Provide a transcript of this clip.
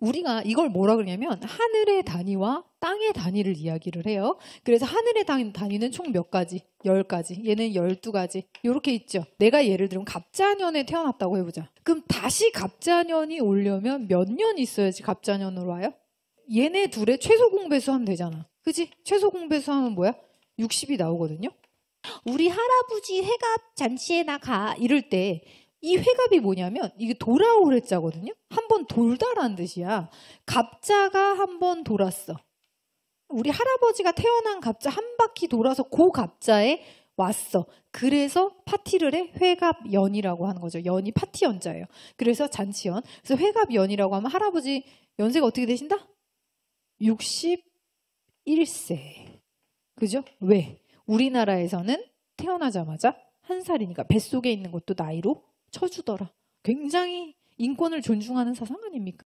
우리가 이걸 뭐라 그러냐면 하늘의 단위와 땅의 단위를 이야기를 해요. 그래서 하늘의 단위는 총 몇 가지? 열가지 얘는 열두 가지 요렇게 있죠. 내가 예를 들면 갑자년에 태어났다고 해보자. 그럼 다시 갑자년이 오려면 몇 년 있어야지 갑자년으로 와요? 얘네 둘의 최소 공배수 하면 되잖아. 그지? 최소 공배수 하면 뭐야? 60이 나오거든요. 우리 할아버지 해가 잔치에 나가 이럴 때이 회갑이 뭐냐면 이게 돌아오랬자거든요. 한 번돌다란는 뜻이야. 갑자가 한 번 돌았어. 우리 할아버지가 태어난 갑자 한 바퀴 돌아서 고 갑자에 왔어. 그래서 파티를 해 회갑연이라고 하는 거죠. 연이 파티 연자예요. 그래서 잔치연. 그래서 회갑연이라고 하면 할아버지 연세가 어떻게 되신다? 61세. 그죠? 왜? 우리나라에서는 태어나자마자 한 살이니까 뱃속에 있는 것도 나이로 쳐주더라. 굉장히 인권을 존중하는 사상 아닙니까?